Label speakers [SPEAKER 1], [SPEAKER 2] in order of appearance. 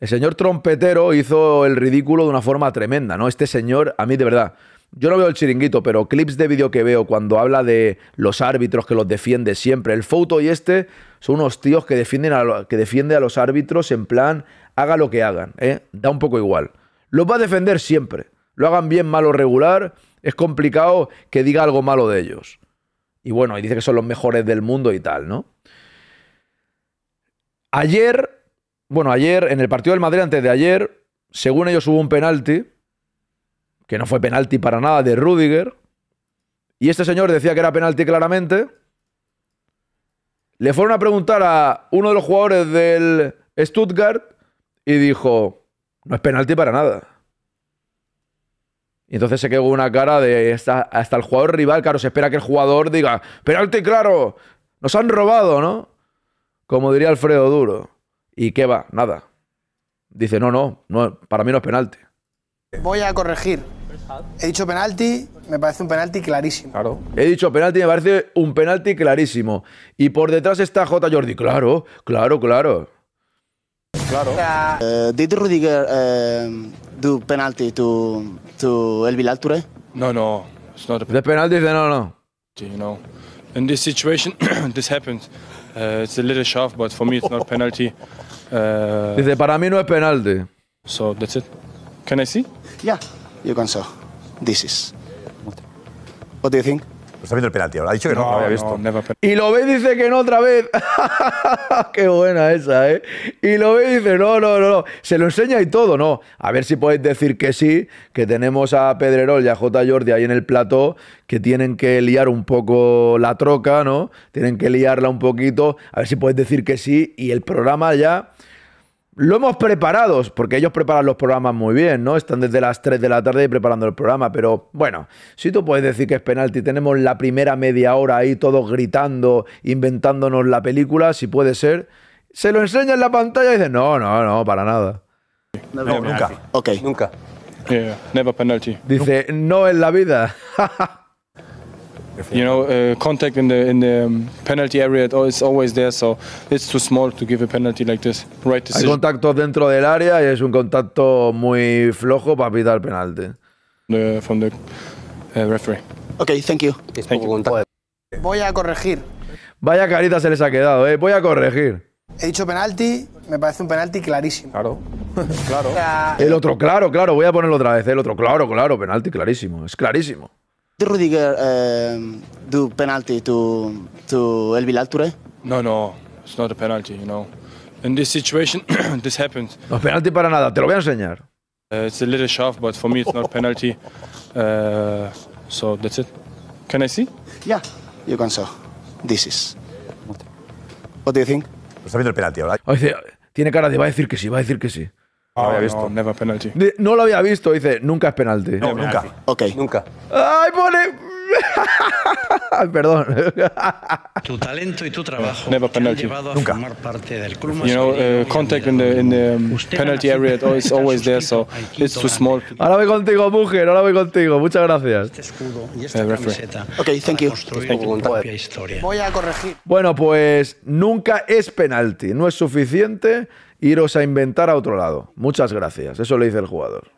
[SPEAKER 1] El señor trompetero hizo el ridículo de una forma tremenda, ¿no? Este señor, a mí de verdad, yo no veo el chiringuito, pero clips de vídeo que veo cuando habla de los árbitros que los defiende siempre. El Foto y este son unos tíos que defienden a, que defiende a los árbitros en plan, haga lo que hagan, ¿eh? Da un poco igual. Los va a defender siempre. Lo hagan bien, malo, regular. Es complicado que diga algo malo de ellos. Y bueno, y dice que son los mejores del mundo y tal, ¿no? Ayer bueno, ayer, en el partido del Madrid antes de ayer, según ellos hubo un penalti, que no fue penalti para nada, de Rudiger. Y este señor decía que era penalti claramente. Le fueron a preguntar a uno de los jugadores del Stuttgart y dijo, no es penalti para nada. Y entonces se quedó una cara de hasta, hasta, el jugador rival, claro, se espera que el jugador diga, penalti claro, nos han robado, ¿no? Como diría Alfredo Duro. ¿Y qué va? Nada. Dice, no, no, no para mí no es penalti. Voy a corregir. He dicho penalti, me parece un penalti clarísimo. Claro. He dicho penalti, me parece un penalti clarísimo. Y por detrás está J. Jordi. Claro, claro, claro. Claro. Uh, did Rudiger eh, do penalty to, to El Bilal
[SPEAKER 2] No, no. It's no, no. You know, in this situation, this happens. Uh, it's a little sharp, but for me it's not penalty. Uh, Dice, para mí no es penalti. So that's it. Can I see? Yeah, you can see. This is. What do you think? está viendo el penalti ahora. Ha dicho que no, no lo había y lo ve dice
[SPEAKER 1] que no otra vez. Qué buena esa, ¿eh? Y lo ve y dice, no, no, no, no. Se lo enseña y todo, ¿no? A ver si podéis decir que sí, que tenemos a Pedrerol y a J. Jordi ahí en el plató, que tienen que liar un poco la troca, ¿no? Tienen que liarla un poquito. A ver si podéis decir que sí. Y el programa ya lo hemos preparado, porque ellos preparan los programas muy bien, ¿no? Están desde las 3 de la tarde preparando el programa, pero bueno, si tú puedes decir que es penalti, tenemos la primera media hora ahí todos gritando, inventándonos la película, si puede ser, se lo enseña en la pantalla y dice, no, no, no, para nada. No, nunca.
[SPEAKER 2] Ok. Nunca. Yeah, never penalty.
[SPEAKER 1] Dice, no en la vida.
[SPEAKER 2] you know, Hay contacto dentro del
[SPEAKER 1] área y es un contacto muy flojo para pitar penalti. The, uh, from the uh, referee. Okay, thank you. Voy a corregir. Vaya carita se les ha quedado, eh, Voy a corregir. He dicho penalti, me parece un penalti clarísimo. Claro. claro. el otro, claro, claro. Voy a ponerlo otra vez. El otro, claro, claro, penalti clarísimo. Es clarísimo. Rudiger um, do penalty to to El Bilal
[SPEAKER 2] Touré? No, no, it's not a penalty, you know. In this situation, this happens. No penalty para nada, te lo voy a enseñar. Uh, it's a little sharp, but for me it's not penalty. Uh, so that's it. Can I see? Yeah, you can see. This is. What do you think? Pues está viendo el penalti ahora. Tiene cara de va a decir que sí, va a decir que sí.
[SPEAKER 1] No lo había ah, visto. never penalty. no lo había visto, dice, nunca es penalti. No, nunca. Ok. Nunca.
[SPEAKER 2] ¡Ay, pone! Perdón. Tu talento y tu trabajo Never han llevado a Nunca. formar parte del club más You know, uh, contact in the in the um, penalty area is always, there, so it's too small. ahora voy contigo, Mujer, ahora voy contigo. Muchas gracias. Este escudo y esta eh, camiseta Ok, thank you.
[SPEAKER 1] Voy a corregir. Bueno, pues nunca es penalti. No es suficiente iros a inventar a otro lado. Muchas gracias. Eso le dice el jugador.